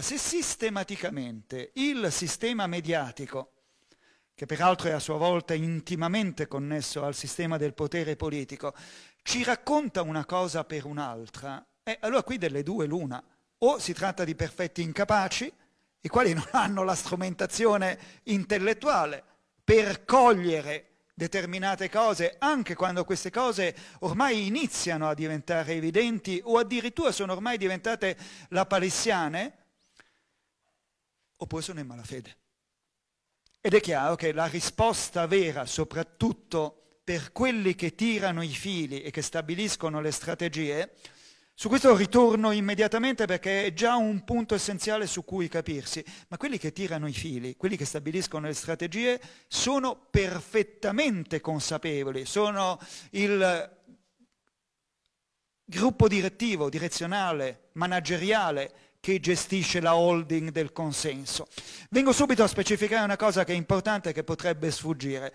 se sistematicamente il sistema mediatico, che peraltro è a sua volta intimamente connesso al sistema del potere politico, ci racconta una cosa per un'altra, eh, allora qui delle due l'una, o si tratta di perfetti incapaci, i quali non hanno la strumentazione intellettuale per cogliere determinate cose, anche quando queste cose ormai iniziano a diventare evidenti o addirittura sono ormai diventate lapalissiane, oppure sono in malafede. Ed è chiaro che la risposta vera, soprattutto per quelli che tirano i fili e che stabiliscono le strategie, su questo ritorno immediatamente perché è già un punto essenziale su cui capirsi, ma quelli che tirano i fili, quelli che stabiliscono le strategie, sono perfettamente consapevoli, sono il gruppo direttivo, direzionale, manageriale che gestisce la holding del consenso. Vengo subito a specificare una cosa che è importante e che potrebbe sfuggire.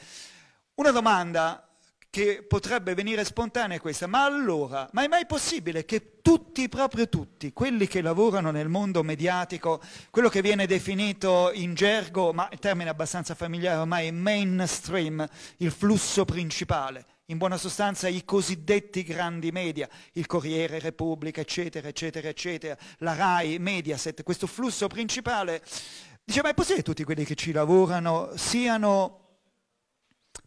Una domanda che potrebbe venire spontanea è questa, ma allora, ma è mai possibile che tutti, proprio tutti, quelli che lavorano nel mondo mediatico, quello che viene definito in gergo, ma il termine abbastanza familiare ormai, mainstream, il flusso principale, in buona sostanza i cosiddetti grandi media, il Corriere, Repubblica, eccetera, eccetera, eccetera, la RAI, Mediaset, questo flusso principale, dice ma è possibile che tutti quelli che ci lavorano siano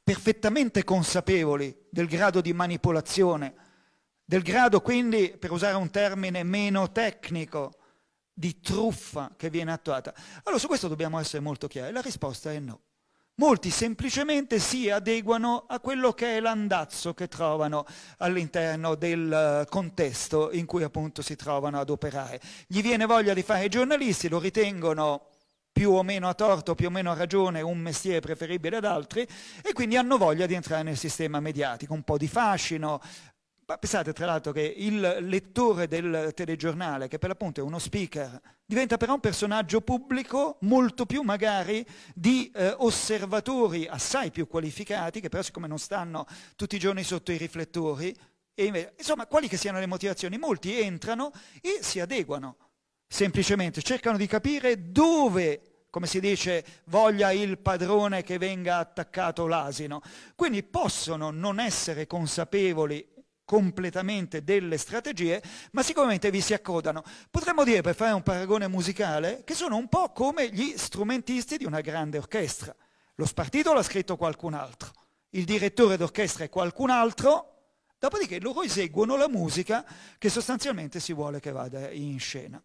perfettamente consapevoli del grado di manipolazione, del grado quindi, per usare un termine meno tecnico, di truffa che viene attuata. Allora su questo dobbiamo essere molto chiari, la risposta è no. Molti semplicemente si adeguano a quello che è l'andazzo che trovano all'interno del eh, contesto in cui appunto si trovano ad operare. Gli viene voglia di fare i giornalisti, lo ritengono più o meno a torto, più o meno a ragione, un mestiere preferibile ad altri e quindi hanno voglia di entrare nel sistema mediatico, un po' di fascino, pensate tra l'altro che il lettore del telegiornale, che per l'appunto è uno speaker, diventa però un personaggio pubblico molto più magari di eh, osservatori assai più qualificati, che però siccome non stanno tutti i giorni sotto i riflettori, invece, insomma quali che siano le motivazioni, molti entrano e si adeguano, semplicemente cercano di capire dove come si dice, voglia il padrone che venga attaccato l'asino. Quindi possono non essere consapevoli completamente delle strategie, ma sicuramente vi si accodano. Potremmo dire, per fare un paragone musicale, che sono un po' come gli strumentisti di una grande orchestra. Lo spartito l'ha scritto qualcun altro, il direttore d'orchestra è qualcun altro, dopodiché loro eseguono la musica che sostanzialmente si vuole che vada in scena.